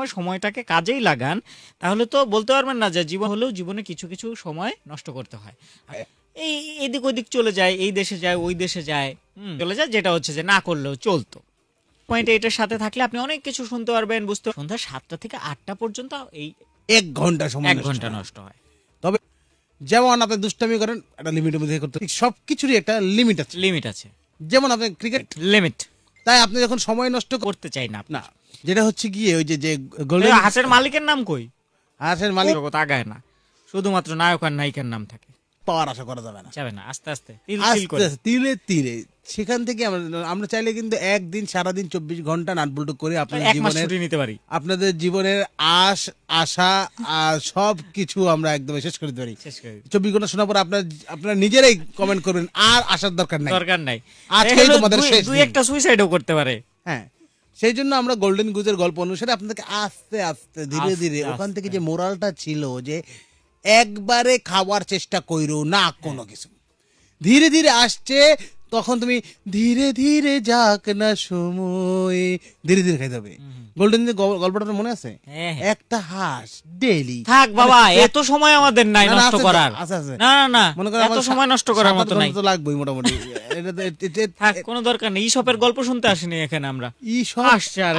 সময় সময়টাকে কাজেই লাগান তাহলে তো বলতে পারবেন না যে জীবন হলেও জীবনে কিছু কিছু সময় নষ্ট করতে হয় আচ্ছা, এই এদিক ওদিক চলে যায় এই দেশে যায় ওই দেশে যায় চলে যায় যেটা হচ্ছে যে না করলেও চলতো পয়েন্টে এটার সাথে থাকলে আপনি অনেক কিছু শুনতে পারবেন বুঝতে সন্ধ্যা সাতটা থেকে আটটা পর্যন্ত এই এক ঘন্টা সময় এক ঘন্টা নষ্ট হয় তবে যেমন আপনি দুষ্টামি করেন একটা লিমিটের মধ্যে করতে সব কিছুরই একটা লিমিট আছে লিমিট আছে যেমন আপনি ক্রিকেট লিমিট তাই আপনি যখন সময় নষ্ট করতে চাই না না যেটা হচ্ছে গিয়ে ওই যে যে গোল্ডেন হাসের মালিকের নাম কই হাসের মালিক তাকায় না শুধুমাত্র নায়ক আর নায়িকার নাম থাকে পাওয়ার আশা করা যাবে না যাবে না আস্তে আস্তে তিল করে তিলে তিলে সেখান থেকে আমরা চাইলে কিন্তু একদিন সারাদিন চব্বিশ ঘন্টা নাটবল্টু করে আপনার জীবনের নিতে পারি আপনাদের জীবনের আশ আশা সব কিছু আমরা একদম শেষ করে দিতে পারি চব্বিশ ঘন্টা শোনার পর আপনার আপনার নিজেরাই কমেন্ট করবেন আর আসার দরকার নাই দরকার নাই আজকেই তোমাদের শেষ দুই একটা সুইসাইডও করতে পারে হ্যাঁ সেই জন্য আমরা গোল্ডেন গুজের গল্প অনুসারে আপনাদেরকে আস্তে আস্তে ধীরে ধীরে ওখান থেকে যে মোরালটা ছিল যে একবারে খাওয়ার চেষ্টা কইরো না কোনো হ্যাঁ। কিছু ধীরে ধীরে আসছে তখন তুমি ধীরে ধীরে যাক না সময় ধীরে ধীরে খাইতে হবে গোল্ডেন যে গল্পটা মনে আছে হ্যাঁ, হ্যাঁ। একটা হাঁস ডেলি থাক মানে বাবা এত সময় আমাদের নাই নষ্ট করার না না না মনে করো এত সময় নষ্ট করার মতো নাই তো লাগবেই মোটামুটি থাক কোনো দরকার নেই ই গল্প শুনতে আসিনি এখানে আমরা ই শপ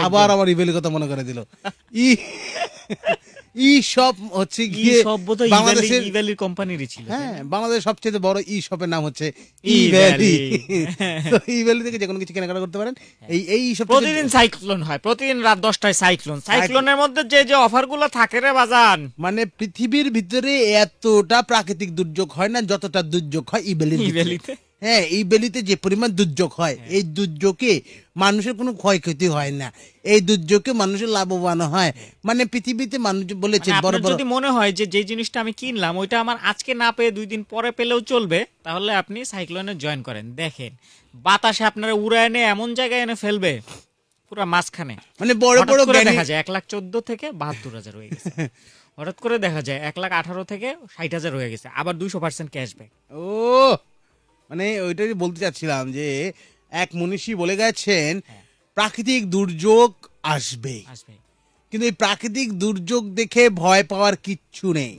আবার আবার ইভেলের কথা মনে করে দিল ই ই শপ হচ্ছে গিয়ে বাংলাদেশের ইভ্যালির কোম্পানিরই ছিল হ্যাঁ, হ্যাঁ বাংলাদেশের সবচেয়ে বড় ই শপের নাম হচ্ছে ইভ্যালি তো ইভ্যালি থেকে যে কোনো কিছু কেনাকাটা করতে পারেন হ্যাঁ। এই এই সব প্রতিদিন সাইক্লোন হয় প্রতিদিন রাত 10টায় সাইক্লোন সাইক্লোনের মধ্যে যে যে অফারগুলো থাকে রে বাজান মানে পৃথিবীর ভিতরে এতটা প্রাকৃতিক দুর্যোগ হয় না যতটা দুর্যোগ হয় ইভ্যালির ইভ্যালিতে হ্যাঁ এই বেলিতে যে পরিমাণ দুর্যোগ হয় হ্যাঁ। এই দুর্যোগে মানুষের কোনো ক্ষয়ক্ষতি হয় না এই দুর্যোগে মানুষের লাভবান হয় হ্যাঁ। মানে পৃথিবীতে মানুষ বলেছে মানে বড় বড় যদি মনে হয় যে যে জিনিসটা আমি কিনলাম ওইটা আমার আজকে না পেয়ে দুই দিন পরে পেলেও চলবে তাহলে আপনি সাইক্লোনে জয়েন করেন দেখেন বাতাসে আপনারা উড়ায় এনে এমন জায়গায় এনে ফেলবে পুরো মাঝখানে মানে বড় বড় দেখা যায় এক লাখ চোদ্দ থেকে বাহাত্তর হাজার হয়ে গেছে হঠাৎ করে দেখা যায় এক লাখ আঠারো থেকে ষাট হাজার হয়ে গেছে আবার দুইশো পার্সেন্ট ক্যাশব্যাক ও মানে ওইটাই বলতে চাচ্ছিলাম যে এক মনীষী বলে গেছেন হ্যাঁ। প্রাকৃতিক দুর্যোগ আসবে কিন্তু এই প্রাকৃতিক দুর্যোগ দেখে ভয় পাওয়ার কিচ্ছু নেই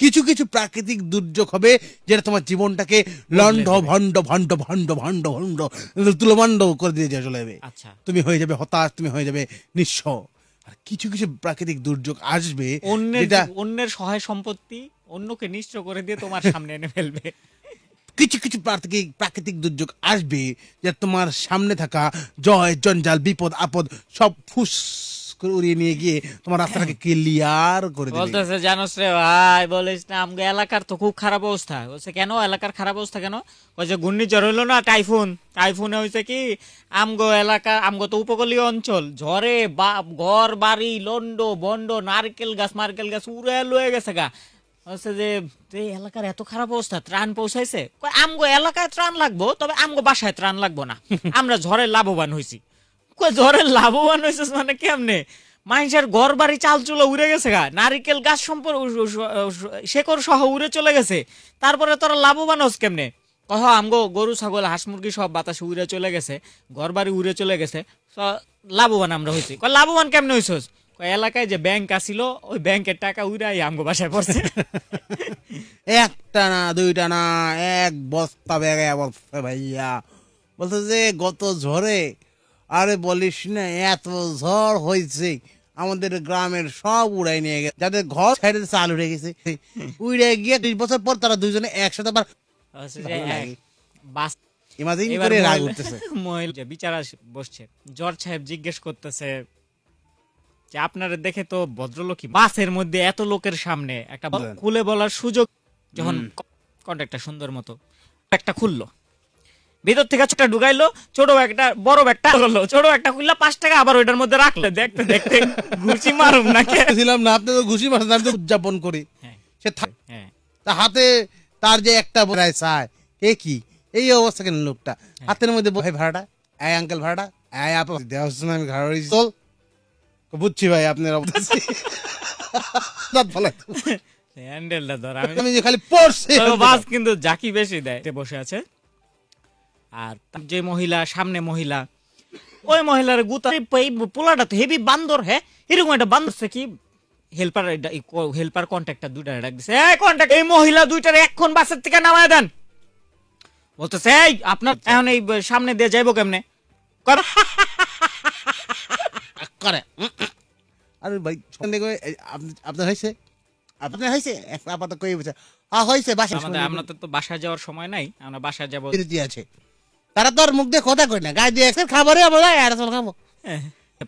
কিছু কিছু প্রাকৃতিক দুর্যোগ হবে যেটা তোমার জীবনটাকে লন্ড ভণ্ড ভণ্ড ভণ্ড ভণ্ড ভণ্ড তুলমণ্ড করে দিয়ে চলে যাবে আচ্ছা। তুমি হয়ে যাবে হতাশ তুমি হয়ে যাবে নিঃস্ব আর কিছু কিছু প্রাকৃতিক দুর্যোগ আসবে অন্যের অন্যের সহায় সম্পত্তি অন্যকে নিশ্চয় করে দিয়ে তোমার সামনে এনে ফেলবে কিছু কিছু প্রাকৃতিক প্রাকৃতিক দুর্যোগ আসবে যে তোমার সামনে থাকা জয় জঞ্জাল বিপদ আপদ সব ফুস উড়িয়ে নিয়ে গিয়ে তোমার রাস্তাটাকে ক্লিয়ার করে বলতেছে জানোস রে ভাই বলিস না আমগো এলাকার তো খুব খারাপ অবস্থা বলছে কেন এলাকার খারাপ অবস্থা কেন ওই যে ঘূর্ণিঝড় হলো না টাইফুন টাইফুনে হয়েছে কি আমগো এলাকা আমগো তো উপকূলীয় অঞ্চল ঝড়ে বা ঘর বাড়ি লন্ড বন্ড নারকেল গাছ মারকেল গাছ উড়ে লয়ে গেছে গা হচ্ছে যে এই এলাকার এত খারাপ অবস্থা ত্রাণ পৌঁছাইছে আমগো এলাকায় ত্রাণ লাগবো তবে আমগো বাসায় ত্রাণ লাগবো না আমরা ঝড়ে লাভবান হয়েছি ঝড়ে লাভবান হয়েছে মানে কেমনে মানুষের ঘর বাড়ি চাল চালচুলো উড়ে গেছে গা নারিকেল গাছ সম্পর্ক শেকড় সহ উড়ে চলে গেছে তারপরে তোরা লাভবান হস কেমনে কহ আমগো গরু ছাগল হাঁস মুরগি সব বাতাসে উড়ে চলে গেছে ঘর বাড়ি উড়ে চলে গেছে লাভবান আমরা হয়েছি লাভবান কেমনে হয়েছিস এলাকায় যে ব্যাংক আসিল ওই ব্যাংকের টাকা উড়াই আমগো বাসায় পড়ছে একটা না দুইটা না এক বস্তা ব্যাগে বলছে ভাইয়া বলছে যে গত ঝড়ে আরে বলিস না এত ঝড় হয়েছে আমাদের গ্রামের সব উড়াই নিয়ে গেছে যাদের ঘর ছেড়ে চাল উড়ে গেছে উড়ে গিয়ে ত্রিশ বছর পর তারা দুইজনে একসাথে আবার ইমাজিন করে রাগ উঠতেছে মহিলা বিচারা বসছে জর্জ সাহেব জিজ্ঞেস করতেছে যে আপনারা দেখে তো ভদ্রলোকই বাসের মধ্যে এত লোকের সামনে একটা খুলে বলার সুযোগ যখন কন্ট্রাক্টটা সুন্দর মতো একটা খুললো ভিতর থেকে ছোট ঢুকাইলো ছোট একটা বড় ব্যাগটা করলো ছোট একটা খুললো পাঁচ টাকা আবার ওইটার মধ্যে রাখলো দেখতে দেখতে ঘুষি মারুম না ছিলাম না আপনি তো ঘুষি মারেন আমি তো উদযাপন করি হ্যাঁ। সে হ্যাঁ। তা হাতে তার যে একটা বোনায় চায় এ কি এই অবস্থা কেন লোকটা হ্যাঁ। হাতের মধ্যে ভাই ভাড়াটা আয় আঙ্কেল ভাড়াটা আয় আপা দেওয়া আমি ঘাড়ি চল বুঝছি ভাই আপনার অবস্থা হ্যান্ডেলটা ধর আমি যে খালি পড়ছি বাস কিন্তু জাকি বেশি দেয় বসে আছে আর যে মহিলা সামনে মহিলা ওই মহিলার গুতা পোলাটা তো হেভি বান্দর হ্যাঁ এরকম একটা বান্দর কি হেল্পার হেল্পার কন্ট্যাক্টটা দুইটা ডাক দিছে এই কন্ট্যাক্ট এই মহিলা দুইটার এক্ষণ বাসের থেকে নামায় দেন বলতেছে এই আপনার এখন এই সামনে দিয়ে যাইবো কেমনে করে আরে ভাই আপনার হয়েছে আপনার হয়েছে আপাতত কই বলছে হ্যাঁ হয়েছে বাসা আমাদের তো বাসা যাওয়ার সময় নাই আমরা বাসা যাব যাবো আছে তারা তো আর মুখ দিয়ে কথা কই না গায়ে দিয়ে খাবারই আমরা আর চল খাবো হ্যাঁ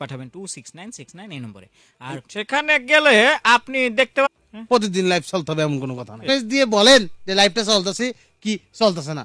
পাঠাবেন two six nine six nine এই নম্বরে আর সেখানে গেলে আপনি দেখতে প্রতিদিন লাইভ চলতে হবে এমন কোনো কথা না দিয়ে বলেন যে লাইভটা চলতেছে কি চলতেছে না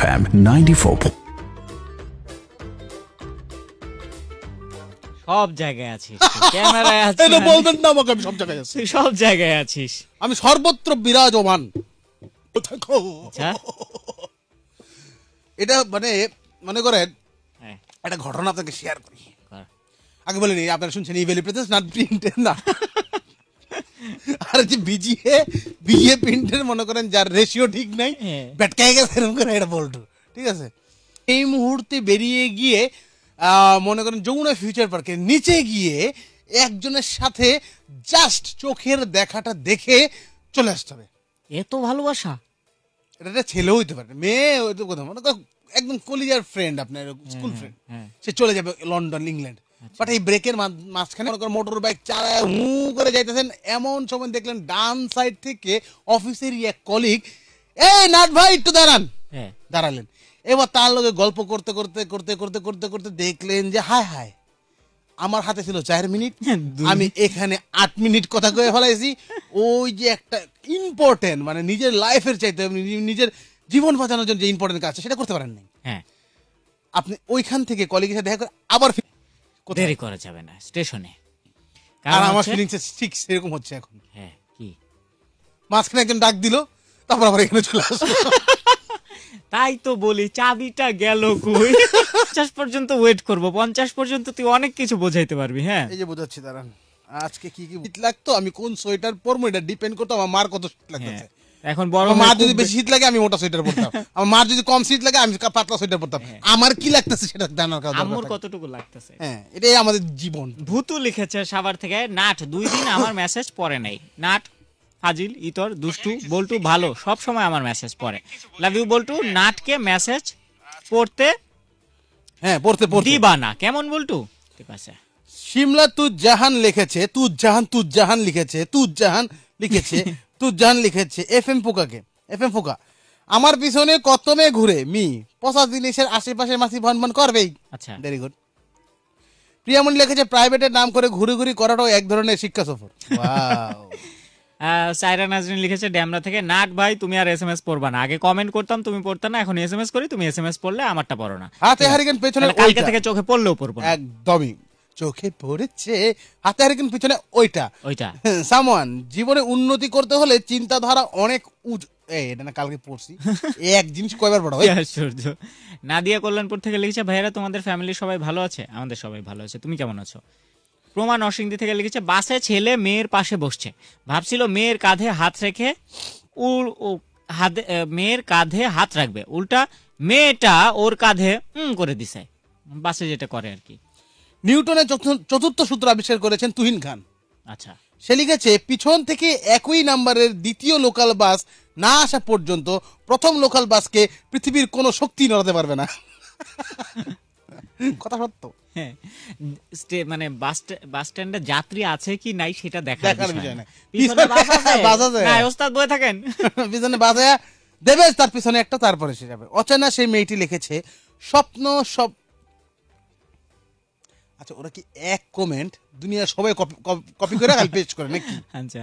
সব জায়গায় আছিস ক্যামেরায় আছিস এটা বলবেন না আমাকে আমি সব জায়গায় আছি সব জায়গায় আছিস আমি সর্বত্র বিরাজমান আচ্ছা। এটা মানে মনে করেন হ্যাঁ। একটা ঘটনা আপনাকে শেয়ার করি আগে বলেনি আপনারা শুনছেন ইভেলি প্রেজেন্স নট প্রিন্ট না আর যে বিজিয়ে বিজিয়ে পিন্টের মনে করেন যার রেশিও ঠিক নাই হ্যাঁ। ব্যাটকায় গেছে এরকম করে এটা বলটু ঠিক আছে এই মুহূর্তে বেরিয়ে গিয়ে মনে করেন যমুনা ফিউচার পার্কের নিচে গিয়ে একজনের সাথে জাস্ট চোখের দেখাটা দেখে চলে আসতে হবে এত ভালোবাসা এটা একটা ছেলেও হইতে পারে মেয়ে হইতে কথা মনে একদম কলিজার ফ্রেন্ড আপনার স্কুল হ্যাঁ, ফ্রেন্ড হ্যাঁ, সে চলে যাবে লন্ডন ইংল্যান্ড আচ্ছা। বাট এই ব্রেকের মাঝখানে মোটর বাইক চালায় হু করে যাইতেছেন এমন সময় দেখলেন ডান সাইড থেকে অফিসের এক কলিগ এই নাট ভাই একটু দাঁড়ান হ্যাঁ। দাঁড়ালেন এবার তার লগে গল্প করতে করতে করতে করতে করতে করতে দেখলেন যে হায় হায় আমার হাতে ছিল চার মিনিট হ্যাঁ, আমি এখানে আট মিনিট কথা কয়ে ফেলাইছি ওই যে একটা ইম্পর্টেন্ট মানে নিজের লাইফের চাইতে নিজের জীবন বাঁচানোর জন্য যে ইম্পর্টেন্ট কাজ সেটা করতে পারেন নাই হ্যাঁ আপনি ওইখান থেকে কলিগের সাথে দেখা করে আবার দেরি করা যাবে না স্টেশনে আর আমার ফিলিংস ঠিক সেরকম হচ্ছে এখন হ্যাঁ কি মাঝখানে একজন ডাক দিল তারপর আবার এখানে চলে আসলো তাই তো বলি চাবিটা গেল কই পঞ্চাশ পর্যন্ত ওয়েট করব পঞ্চাশ পর্যন্ত তুই অনেক কিছু বোঝাইতে পারবি হ্যাঁ এই যে বোঝাচ্ছি দাঁড়ান আজকে কি কি লাগতো আমি কোন সোয়েটার পরবো এটা ডিপেন্ড করতো আমার মার কত শীত লাগতেছে হ্যাঁ। এখন বড় মা যদি বেশি শীত লাগে আমি মোটা সোয়েটার পরতাম আমার মা যদি কম শীত লাগে আমি পাতলা সোয়েটার পরতাম হ্যাঁ। আমার কি লাগতেছে সেটা জানার কথা আমার কতটুকু লাগতেছে হ্যাঁ এটাই আমাদের জীবন ভূতু লিখেছে থেকে নাট দুই দিন আমার মেসেজ পড়ে নাই নাট ফাজিল ইতর দুষ্টু বল্টু ভালো সব সময় আমার মেসেজ পড়ে লাভ ইউ বল্টু নাটকে মেসেজ পড়তে হ্যাঁ পড়তে পড়তে দিবা না কেমন বল্টু ঠিক আছে সিমলা তুজ জাহান লিখেছে তুজ জাহান তুজ জাহান লিখেছে তুজ জাহান লিখেছে তুজান লিখেছে এফ এম পোকাকে এফ এম পোকা আমার পিছনে কত মেয়ে ঘুরে মি পচা জিনিসের আশেপাশে মাসি ভন ভন করবেই আচ্ছা ভেরি গুড প্রিয়ামণি লিখেছে প্রাইভেটের নাম করে ঘুরে ঘুরি করাটাও এক ধরনের শিক্ষা সফর সাইরা নাজরিন লিখেছে ড্যামরা থেকে নাট ভাই তুমি আর এসএমএস পড়বা না আগে কমেন্ট করতাম তুমি পড়তে না এখন এসএমএস করি তুমি এসএমএস পড়লে আমারটা পড়ো না হাতে হারিকেন পেছনে কালকে থেকে চোখে পড়লেও পড়বো একদমই চোখে পড়েছে হাতে কিন্তু পিছনে ওইটা ওইটা সামান জীবনে উন্নতি করতে হলে চিন্তাধারা অনেক উঁচু এটা না কালকে পড়ছি এক জিনিস কয়বার পড়া হয় আশ্চর্য নাদিয়া কল্যাণপুর থেকে লিখেছে ভাইয়েরা তোমাদের ফ্যামিলি সবাই ভালো আছে আমাদের সবাই ভালো আছে তুমি কেমন আছো প্রমাণ অসিংদি থেকে লিখেছে বাসে ছেলে মেয়ের পাশে বসছে ভাবছিল মেয়ের কাঁধে হাত রেখে উর হাতে মেয়ের কাঁধে হাত রাখবে উল্টা মেয়েটা ওর কাঁধে করে দিছে বাসে যেটা করে আর কি নিউটনের চতুর্থ সূত্র আবিষ্কার করেছেন তুহিন খান আচ্ছা সে লিখেছে পিছন থেকে একই নাম্বারের দ্বিতীয় লোকাল বাস না আসা পর্যন্ত প্রথম লোকাল বাসকে পৃথিবীর কোনো শক্তি নড়াতে পারবে না কথা সত্য হ্যাঁ মানে বাস বাস স্ট্যান্ডে যাত্রী আছে কি নাই সেটা দেখা দেখার বিষয় না পিছনে বাস আছে না ওস্তাদ বসে থাকেন পিছনে বাস আছে দেবে তার পিছনে একটা তারপরে সে যাবে অচেনা সেই মেয়েটি লিখেছে স্বপ্ন সব আচ্ছা ওরা কি এক কমেন্ট দুনিয়া সবাই কপি করে আর পেস্ট করে নাকি আচ্ছা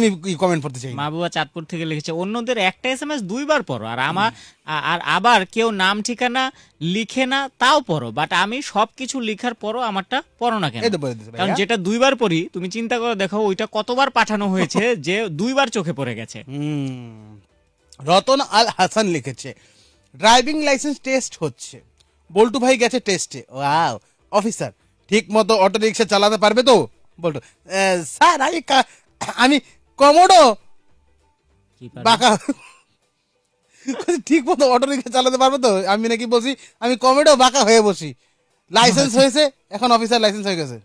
আমি কমেন্ট করতে চাই মাহবুবা চাঁদপুর থেকে লিখেছে অন্যদের একটা এস এম এস দুইবার পড়ো আর আমার আর আবার কেউ নাম ঠিকানা লিখে না তাও পড়ো বাট আমি সবকিছু লিখার পরও আমারটা পড়ো না কেন কারণ যেটা দুইবার পড়ি তুমি চিন্তা করে দেখো ওইটা কতবার পাঠানো হয়েছে যে দুইবার চোখে পড়ে গেছে রতন আল হাসান লিখেছে ড্রাইভিং লাইসেন্স টেস্ট হচ্ছে বল্টু ভাই গেছে টেস্টে ওয়াও অফিসার ঠিক মতো অটো রিক্সা চালাতে পারবে তো বল্টু স্যার আমি আমি কমোডো বাঁকা ঠিক মতো অটো রিক্সা চালাতে পারবে তো আমি নাকি বলছি আমি কমেডো বাঁকা হয়ে বসি লাইসেন্স আচ্ছা। হয়েছে এখন অফিসার লাইসেন্স হয়ে গেছে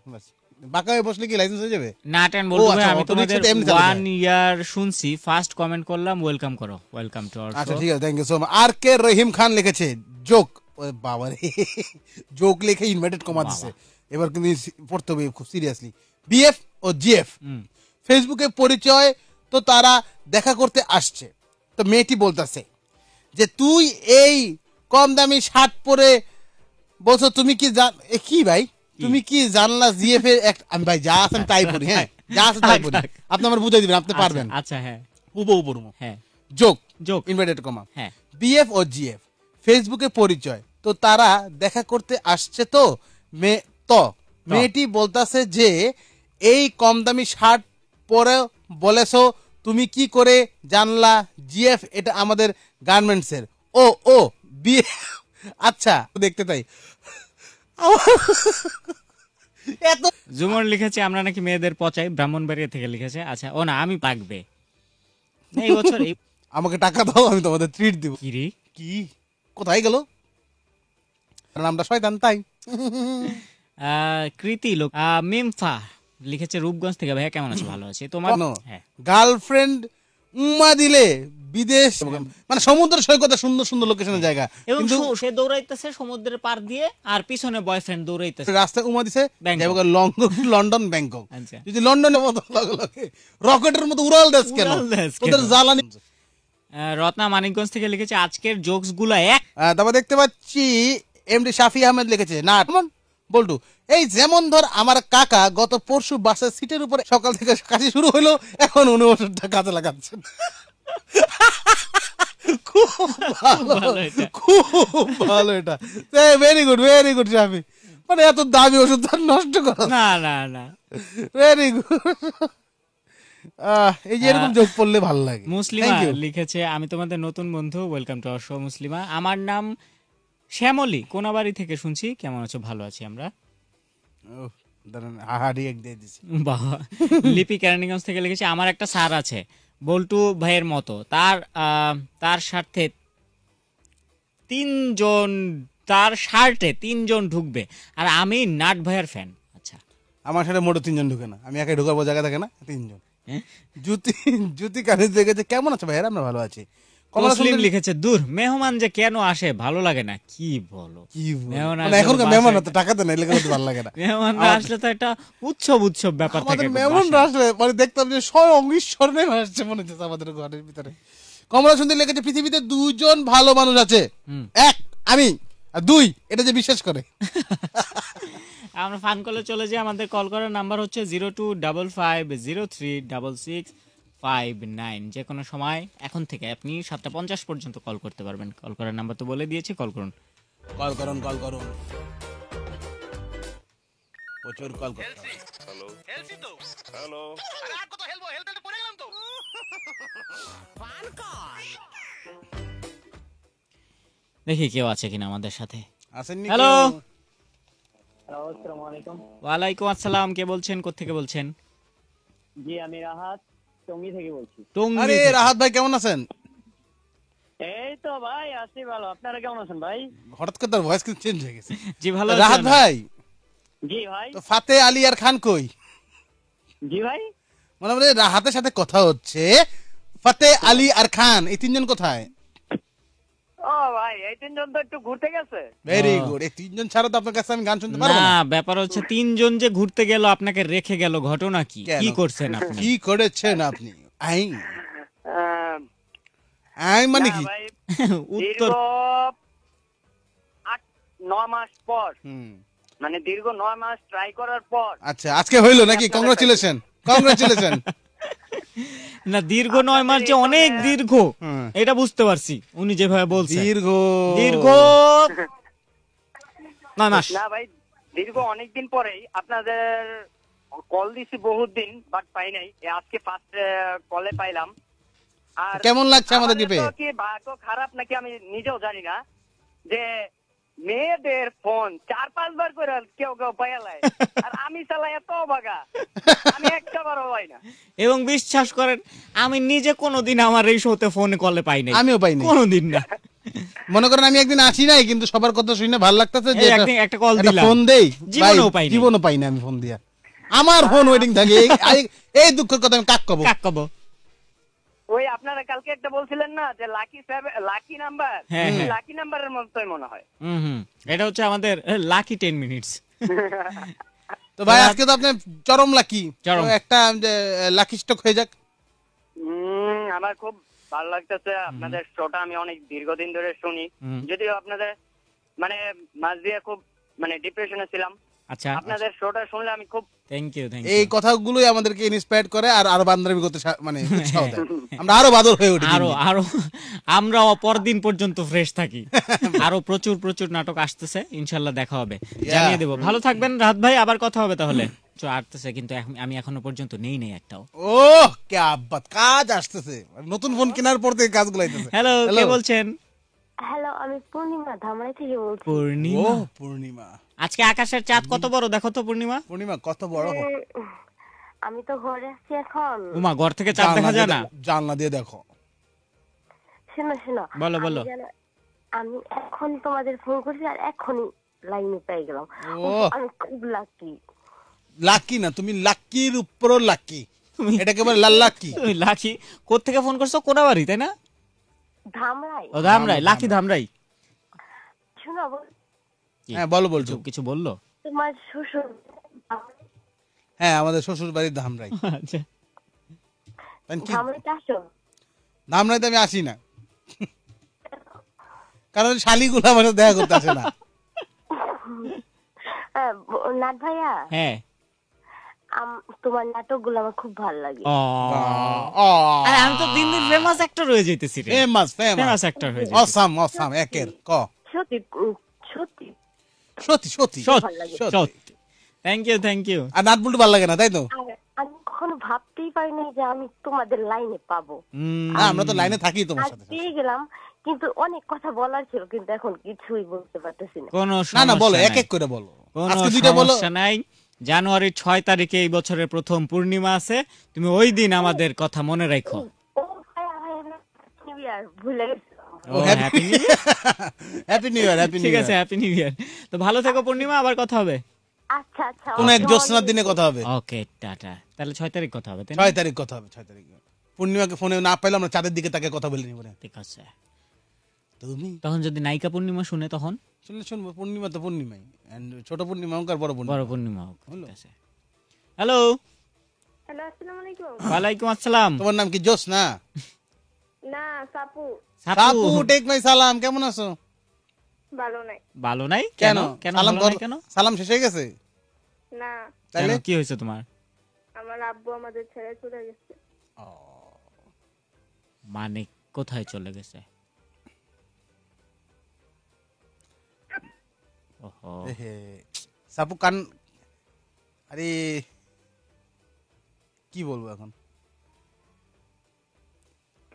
বাঁকা হয়ে বসলে কি লাইসেন্স হয়ে যাবে না টেন বলবো আচ্ছা, আমি তোমাদের ওয়ান ইয়ার শুনছি ফার্স্ট কমেন্ট করলাম ওয়েলকাম করো ওয়েলকাম টু আচ্ছা ঠিক আছে থ্যাংক ইউ সো মাচ আর কে রহিম খান লিখেছে জোক বাবা জোক লেখে কমা দিছে এবার কিন্তু পড়তে হবে খুব সিরিয়াসলি বিএফ ও জিএফ ফেসবুকে পরিচয় তো তারা দেখা করতে আসছে তো মেয়েটি বলতেছে যে তুই এই কম দামি শার্ট পরে বলছো তুমি কি জান কি ভাই তুমি কি জানলা জিএফ এর এক আমি ভাই যা আছেন তাই পরি হ্যাঁ যা আছেন তাই পরি আপনি আমার বুঝাই দিবেন আপনি আচ্ছা, পারবেন আচ্ছা হ্যাঁ উপ উপরম হ্যাঁ কমা হ্যাঁ বিএফ ও জিএফ ফেসবুকে পরিচয় তো তারা দেখা করতে আসছে তো মেয়ে ত মেয়েটি বলতাছে যে এই কম দামি শার্ট পরে বলেছ তুমি কি করে জানলা জিএফ এটা আমাদের গার্মেন্টসের ও ও বি আচ্ছা দেখতে তাই এত জুমন লিখেছে আমরা নাকি মেয়েদের পচাই ব্রাহ্মণবাড়িয়া থেকে লিখেছে আচ্ছা ও না আমি পাকবে এই বছর আমাকে টাকা দাও আমি তোমাদের ট্রিট দিব কি রে কি কোথায় গেল আমরা শয়তান তাই কৃতি লোক লিখেছে রূপগঞ্জ থেকে কেমন ভালো আছে তোমার হ্যাঁ। গার্লফ্রেন্ড উম্মা দিলে বিদেশ মানে সমুদ্র সৈকতে সুন্দর সুন্দর লোকেশনের জায়গা সে দৌড়াইতেছে সমুদ্রের পার দিয়ে আর পিছনে বয়ফ্রেন্ড দৌড়াইতেছে রাস্তায় উমা দিছে লন্ডন ব্যাংকক আচ্ছা। যদি লন্ডনের মতো রকেটের মতো উড়াল দেশ কেন ওদের জ্বালানি রত্না মানিকগঞ্জ থেকে লিখেছে আজকের জোকস গুলা এক তারপর দেখতে পাচ্ছি এমডি শাফি আহমেদ লিখেছে না কেমন এই যেমন ধর আমার কাকা গত পরশু বাসের সিটের উপরে সকাল থেকে কাজ শুরু হলো এখন উনি ওষুধটা কাজে লাগাচ্ছেন খুব ভালো খুব ভালো এটা very good very good Shafi মানে এত দামি ওষুধ নষ্ট করো না না না ভেরি গুড এই যে হ্যাঁ। এরকম যোগ পড়লে ভালো লাগে মুসলিমা লিখেছে আমি তোমাদের নতুন বন্ধু ওয়েলকাম টু মুসলিমা আমার নাম শ্যামলী কোনাবাড়ি থেকে শুনছি কেমন আছো ভালো আছি আমরা লিপি কেরানীগঞ্জ থেকে লিখেছে আমার একটা স্যার আছে বল্টু ভাইয়ের মতো তার তার স্বার্থে তিনজন তার শার্টে তিনজন ঢুকবে আর আমি নাট ভাইয়ের ফ্যান আচ্ছা আমার সাথে মোটো তিনজন ঢুকে না আমি একাই ঢুকাবো জায়গা থাকে না তিনজন জ্যোতি হ্যাঁ? জ্যোতি কানে দেখেছে কেমন আছো ভাইয়ের আমরা ভালো আছি মুসলিম লিখেছে দূর মেহমান যে কেন আসে ভালো লাগে না কি বলো মেহমান মানে টাকা ভালো লাগে না মেহমান আসলে তো একটা উৎসব উৎসব ব্যাপার থাকে মেহমান আসলে মানে দেখতাম যে স্বয়ং আসছে মনে হচ্ছে আমাদের ঘরের ভিতরে কমলা সুন্দর লিখেছে পৃথিবীতে দুজন ভালো মানুষ আছে এক আমি দুই এটা যে বিশ্বাস করে আমরা ফান কলে চলে যাই আমাদের কল করার নাম্বার হচ্ছে zero two double five zero three double six five nine যে কোনো সময় এখন থেকে আপনি সাতটা পঞ্চাশ পর্যন্ত কল করতে পারবেন কল করার নাম্বার তো বলে দিয়েছি কল করুন কল করুন কল করুন প্রচুর কল করুন দেখি কেউ আছে কিনা আমাদের সাথে হ্যালো ওয়ালাইকুম আসসালাম কে বলছেন কোথেকে বলছেন জি আমি রাহাত থেকে বলছি আরে রাহাত ভাই কেমন আছেন এই তো ভাই আছি ভালো আপনারা কেমন আছেন ভাই হঠাৎ করে তার ভয়েস কিন্তু চেঞ্জ হয়ে গেছে জি ভালো রাহাত ভাই জি ভাই তো ফাতে আলী আর খান কই জি ভাই মানে রাহাতের সাথে কথা হচ্ছে ফাতে আলী আর খান এই তিনজন কোথায় ও মাস পর মানে দীর্ঘ নয় মাস ট্রাই করার পর আচ্ছা আজকে হইলো নাকি কংগ্রাচুলেশন কংগ্রাচুলেশন না দীর্ঘ নয় মাস যে অনেক হ্যাঁ। দীর্ঘ এটা বুঝতে পারছি উনি যেভাবে বলছেন দীর্ঘ দীর্ঘ নয় মাস না ভাই দীর্ঘ অনেকদিন পরেই আপনাদের কল দিছি বহুত দিন বাট পাই নাই আজকে ফার্স্ট কলে পাইলাম আর কেমন লাগছে আমাদের দ্বীপে কি ভাগ্য খারাপ নাকি আমি নিজেও জানি না যে মেয়েদের ফোন চার পাঁচবার করে কেউ কেউ পায়ালায় আর আমি চালাই এত বাগা আমি একটা বার পাই না এবং বিশ্বাস করেন আমি নিজে কোনোদিন আমার এই শোতে ফোন কলে পাই নাই আমিও পাই নাই কোনোদিন না মনে করেন আমি একদিন আসি নাই কিন্তু সবার কথা শুনে ভালো লাগতেছে যে একদিন একটা কল দিলাম ফোন দেই জীবনও পাই না জীবনও পাই না আমি ফোন দিয়া আমার ফোন ওয়েডিং থাকে এই দুঃখের কথা আমি কাক কব কাক কব ওই আপনারা কালকে একটা বলছিলেন না যে লাকি লাকি নাম্বার লাকি নাম্বারের মতোই মনে হয় হুম এটা হচ্ছে আমাদের লাকি মিনিটস তো ভাই আজকে তো আপনি চরম লাকি একটা লাকি স্টক হয়ে যাক আমার খুব ভালো লাগতেছে আপনাদের শোটা আমি অনেক দীর্ঘদিন ধরে শুনি যদিও আপনাদের মানে মাঝ দিয়ে খুব মানে ডিপ্রেশনে ছিলাম আচ্ছা আপনাদের আচ্ছা। শোটা শুনলে আমি খুব থ্যাংক ইউ থ্যাংক ইউ এই কথাগুলোই আমাদেরকে করে আর আরো করতে মানে উৎসাহ দেয় আমরা আরো হয়ে উঠি আরো আরো আমরা পর্যন্ত ফ্রেশ থাকি আরো প্রচুর প্রচুর নাটক আসতেছে ইনশাআল্লাহ দেখা হবে জানিয়ে দেব ভালো mm-hmm। থাকবেন রাত ভাই আবার কথা হবে তাহলে আসতেছে কিন্তু আমি এখনো পর্যন্ত নেই নেই একটাও ও কে আব্বাত কাজ আসতেছে নতুন ফোন কেনার পর থেকে কাজগুলো আইতেছে হ্যালো কে বলছেন হ্যালো আমি পূর্ণিমা ধামাই থেকে বলছি পূর্ণিমা ও পূর্ণিমা আজকে আকাশের চাঁদ কত বড় দেখো তো পূর্ণিমা পূর্ণিমা কত বড় আমি তো ঘরে আছি এখন উমা ঘর থেকে চাঁদ দেখা যায় না জানলা দিয়ে দেখো শোনো শোনো বলো বলো আমি এখন তোমাদের ফোন করছি আর এখনই লাইনে পেয়ে গেলাম আমি খুব লাকি লাকি না তুমি লাকির উপর লাকি তুমি এটা কেবল লাল্লাকি লাকি কোথা থেকে ফোন করছো কোনা বাড়ি তাই না ধামরাই ও ধামরাই লাকি ধামরাই শোনো হ্যাঁ বলো বলছো কিছু বললো তোমার শ্বশুর হ্যাঁ আমাদের শ্বশুর বাড়ির ধামরাই আচ্ছা। মানে ধামরাইতে আমি আসি না কারণ শালিগুলো আমার সাথে দেখা করতে আসে না হ্যাঁ, নাট ভাইয়া হ্যাঁ তোমার নাটকগুলো আমার খুব ভালো লাগে আরে আমি তো দিন দিন ফেমাস অ্যাক্টর হয়ে যাইতেছি রে ফেমাস ফেমাস অ্যাক্টর হয়ে যাইতেছি অসাম অসাম একের ক সত্যি সত্যি সত্যি সত্যি সত্যি থ্যাংক ইউ থ্যাংক ইউ আর নাট বলতে ভালো লাগে না তাই তো আমি কখনো ভাবতেই পারিনি যে আমি তোমাদের লাইনে পাবো আমরা তো লাইনে থাকি তোমার সাথে পেয়ে গেলাম কিন্তু অনেক কথা বলার ছিল কিন্তু এখন কিছুই বলতে পারতেছি না কোনো না না বলো এক এক করে বলো আজকে দুইটা বলো নাই ছয় তারিখে এই বছরের প্রথম পূর্ণিমা আছে তুমি ওই দিন আমাদের কথা মনে রাখো ভুলে গেছি happy new happy new year happy new ঠিক আছে হ্যাপি নিউ ইয়ার তো ভালো থেকো পূর্ণিমা আবার কথা হবে আচ্ছা আচ্ছা কোন এক জ্যোৎস্নার দিনে কথা হবে ওকে টাটা তাহলে 6 তারিখ কথা হবে 6 তারিখ কথা হবে 6 তারিখ পূর্ণিমাকে ফোনে না পাইলে আমরা চাঁদের দিকে তাকে কথা বলে নিব ঠিক আছে তুমি তখন যদি নায়িকা পূর্ণিমা শুনে তখন শুনলে শুনবো পূর্ণিমা তো পূর্ণিমাই ছোট পূর্ণিমা হোক আর বড় পূর্ণিমা বড় পূর্ণিমা হোক আছে হ্যালো হ্যালো আসসালামু আলাইকুম ওয়ালাইকুম আসসালাম তোমার নাম কি জোস না কেমন আছো ভালো নাই ভালো নাই কেন কেন কেন সালাম শেষ হয়ে গেছে না কি হয়েছে তোমার আব্বু মানে কোথায় চলে গেছে সাপু কান আরে কি বলবো এখন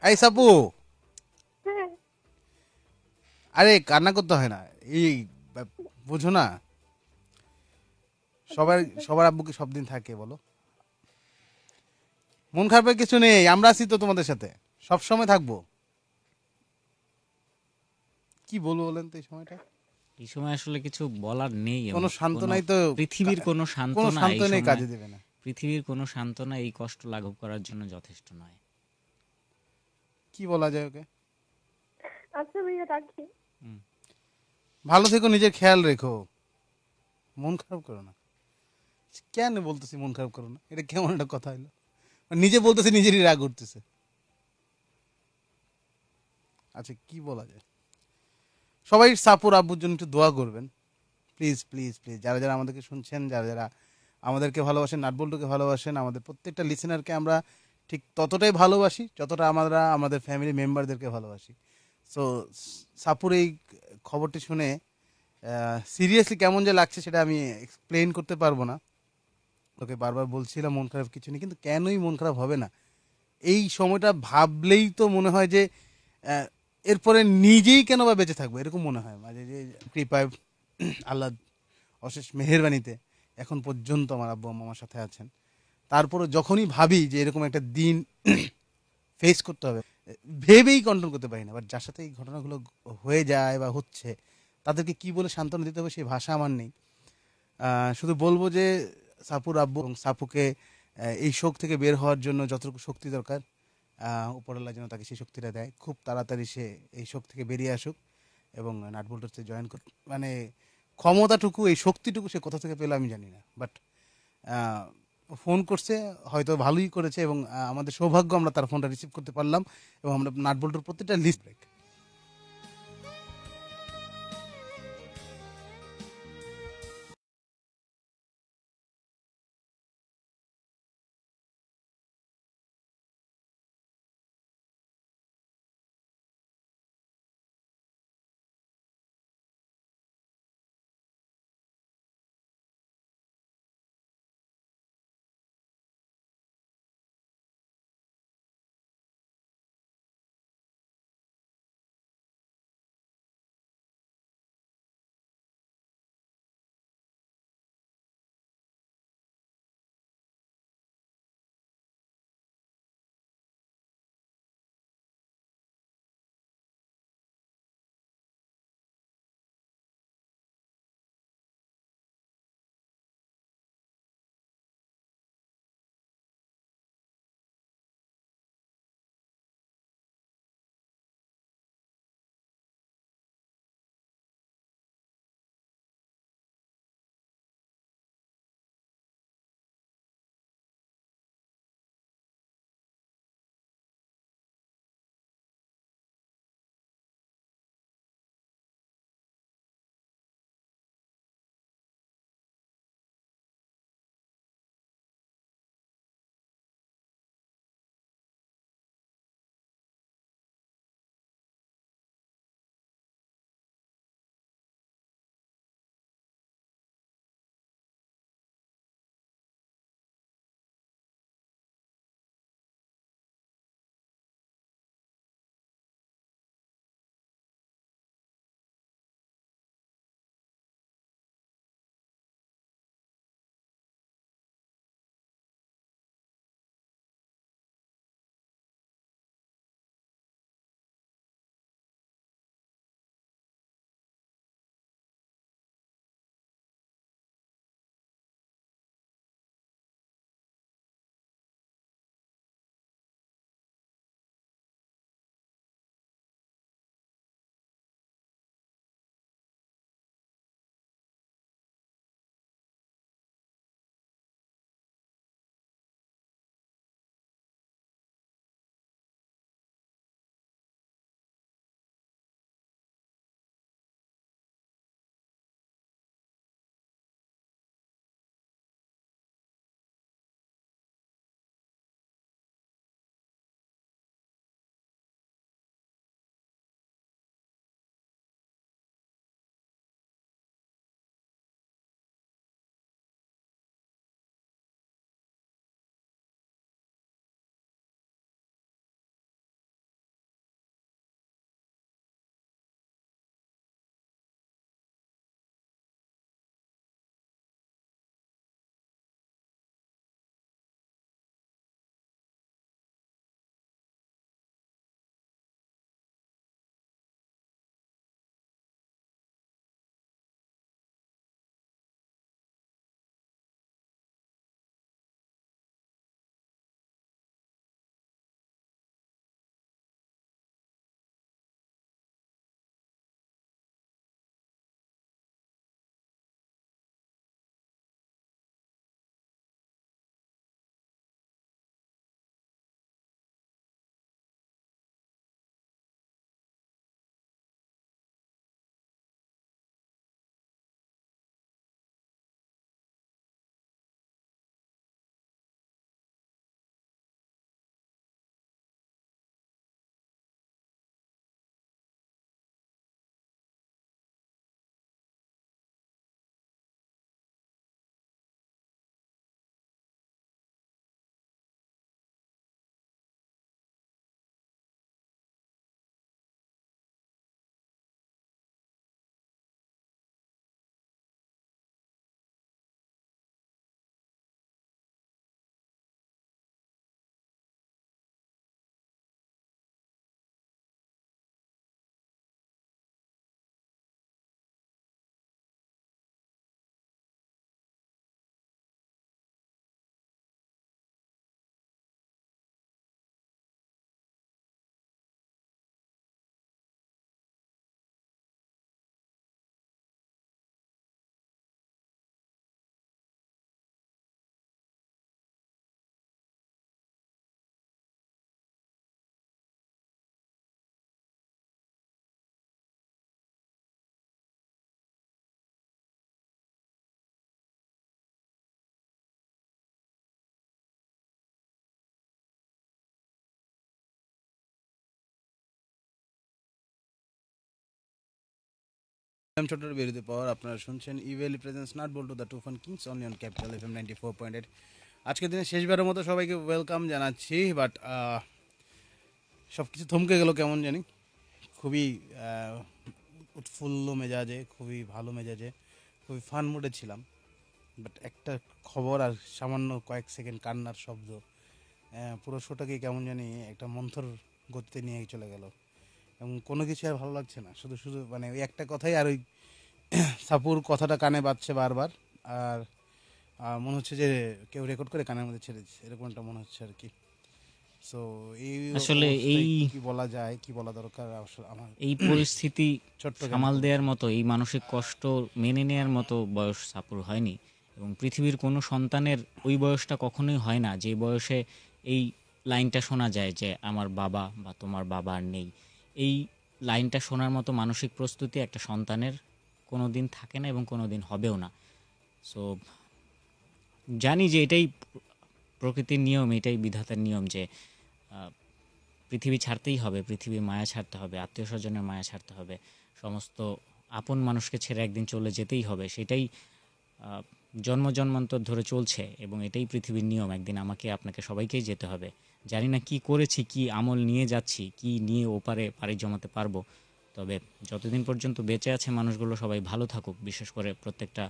এই সাপু হ্যাঁ। আরে কান্না করতে হয় না এই বুঝো না সবার সবার আব্বুকে সব দিন থাকে বলো মন খারাপের কিছু নেই আমরা আছি তো তোমাদের সাথে সব সময় থাকবো কি বলবো বলেন তো এই সময়টা এই সময় আসলে কিছু বলার নেই কোনো নাই তো পৃথিবীর কোনো শান্ত কোনো কাজে দেবে না পৃথিবীর কোনো নাই এই কষ্ট লাঘব করার জন্য যথেষ্ট নয় কি বলা যায় ওকে আচ্ছা ভাইয়া রাখি ভালো থেকো নিজের খেয়াল রেখো মন খারাপ করো না কেন বলতেছি মন খারাপ করো না এটা কেমন একটা কথা হলো মানে নিজে বলতেছি নিজেরই রাগ উঠতেছে আচ্ছা কি বলা যায় সবাই সাপুর আব্বুর জন্য একটু দোয়া করবেন প্লিজ প্লিজ প্লিজ যারা যারা আমাদেরকে শুনছেন যারা যারা আমাদেরকে ভালোবাসেন নাটবল্টুকে ভালোবাসেন আমাদের প্রত্যেকটা লিসেনারকে আমরা ঠিক ততটাই ভালোবাসি যতটা আমরা আমাদের ফ্যামিলি মেম্বারদেরকে ভালোবাসি সো সাপুর এই খবরটি শুনে সিরিয়াসলি কেমন যে লাগছে সেটা আমি এক্সপ্লেন করতে পারবো না তোকে বারবার বলছিলাম মন খারাপ কিছু নেই কিন্তু কেনই মন খারাপ হবে না এই সময়টা ভাবলেই তো মনে হয় যে এরপরে নিজেই কেন বা বেঁচে থাকবো এরকম মনে হয় মাঝে যে কৃপায় আল্লাহ অশেষ মেহেরবানিতে এখন পর্যন্ত আমার আব্বু আমার সাথে আছেন তারপরে যখনই ভাবি যে এরকম একটা দিন ফেস করতে হবে ভেবেই কন্ট্রোল করতে পারি না বাট যার সাথে এই ঘটনাগুলো হয়ে যায় বা হচ্ছে তাদেরকে কি বলে সান্ত্বনা দিতে হবে সেই ভাষা আমার নেই শুধু বলবো যে সাপুর আব্বু এবং সাপুকে এই শোক থেকে বের হওয়ার জন্য যতটুকু শক্তি দরকার উপরওয়ালা যেন তাকে সেই শক্তিটা দেয় খুব তাড়াতাড়ি সে এই শোক থেকে বেরিয়ে আসুক এবং নাটবোল্টার্সে জয়েন করুক মানে ক্ষমতাটুকু এই শক্তিটুকু সে কোথা থেকে পেলো আমি জানি না বাট ফোন করছে হয়তো ভালোই করেছে এবং আমাদের সৌভাগ্য আমরা তার ফোনটা রিসিভ করতে পারলাম এবং আমরা নাটবল্টুর প্রত্যেকটা লিস্ট ব্রেক এম ছোটর বিরুদ্ধে পাওয়ার আপনারা শুনছেন ইভেল প্রেজেন্স নাট বল to the phone kings only on capital F M ninety four point eight আজকের দিনে শেষবারের মতো সবাইকে ওয়েলকাম জানাচ্ছি বাট সব কিছু থমকে গেল কেমন জানি খুবই উৎফুল্ল মেজাজে খুবই ভালো মেজাজে খুবই ফান মুডে ছিলাম বাট একটা খবর আর সামান্য কয়েক সেকেন্ড কান্নার শব্দ পুরো শোটাকে কেমন জানি একটা মন্থর গতিতে নিয়ে চলে গেল এবং কোনো কিছু আর ভালো লাগছে না শুধু শুধু মানে ওই একটা কথাই আর ওই সাপুর কথাটা কানে বাজছে বারবার আর মনে হচ্ছে যে কেউ রেকর্ড করে কানের মধ্যে ছেড়ে দিচ্ছে এরকমটা মনে হচ্ছে আর কি সো এই আসলে এই কি বলা যায় কি বলা দরকার আসলে আমার এই পরিস্থিতি সামাল দেওয়ার মতো এই মানসিক কষ্ট মেনে নেওয়ার মতো বয়স সাপুর হয়নি এবং পৃথিবীর কোনো সন্তানের ওই বয়সটা কখনোই হয় না যে বয়সে এই লাইনটা শোনা যায় যে আমার বাবা বা তোমার বাবা আর নেই এই লাইনটা শোনার মতো মানসিক প্রস্তুতি একটা সন্তানের কোনো দিন থাকে না এবং কোনো দিন হবেও না সো জানি যে এটাই প্রকৃতির নিয়ম এটাই বিধাতার নিয়ম যে পৃথিবী ছাড়তেই হবে পৃথিবীর মায়া ছাড়তে হবে আত্মীয় স্বজনের মায়া ছাড়তে হবে সমস্ত আপন মানুষকে ছেড়ে একদিন চলে যেতেই হবে সেটাই জন্ম জন্মান্তর ধরে চলছে এবং এটাই পৃথিবীর নিয়ম একদিন আমাকে আপনাকে সবাইকেই যেতে হবে জানি না কি করেছি কি আমল নিয়ে যাচ্ছি কি নিয়ে ওপারে পাড়ি জমাতে পারবো তবে যতদিন পর্যন্ত বেঁচে আছে মানুষগুলো সবাই ভালো থাকুক বিশেষ করে প্রত্যেকটা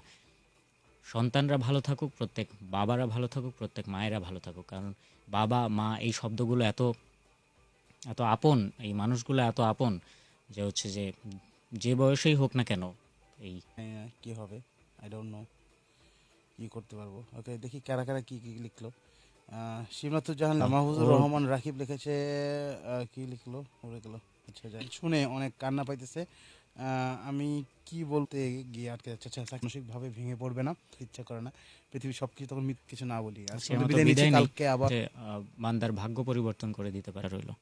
সন্তানরা ভালো থাকুক প্রত্যেক বাবারা ভালো থাকুক প্রত্যেক মায়েরা ভালো থাকুক কারণ বাবা মা এই শব্দগুলো এত এত আপন এই মানুষগুলো এত আপন যে হচ্ছে যে যে বয়সেই হোক না কেন এই হ্যাঁ, কি হবে আই ডোন্ট নো কি করতে পারবো ওকে দেখি কারা কারা কি কি লিখলো শিবনাথুজ্জাহান মাহফুজুর রহমান রাকিব লিখেছে কি লিখলো গেল আচ্ছা যাই শুনে অনেক কান্না পাইতেছে আমি কি বলতে গিয়ে আটকে যাচ্ছে আচ্ছা মানসিকভাবে ভেঙে পড়বে না ইচ্ছা করে না পৃথিবীর সবকিছু তখন কিছু না বলি কালকে আবার বান্দার ভাগ্য পরিবর্তন করে দিতে পারে রইলো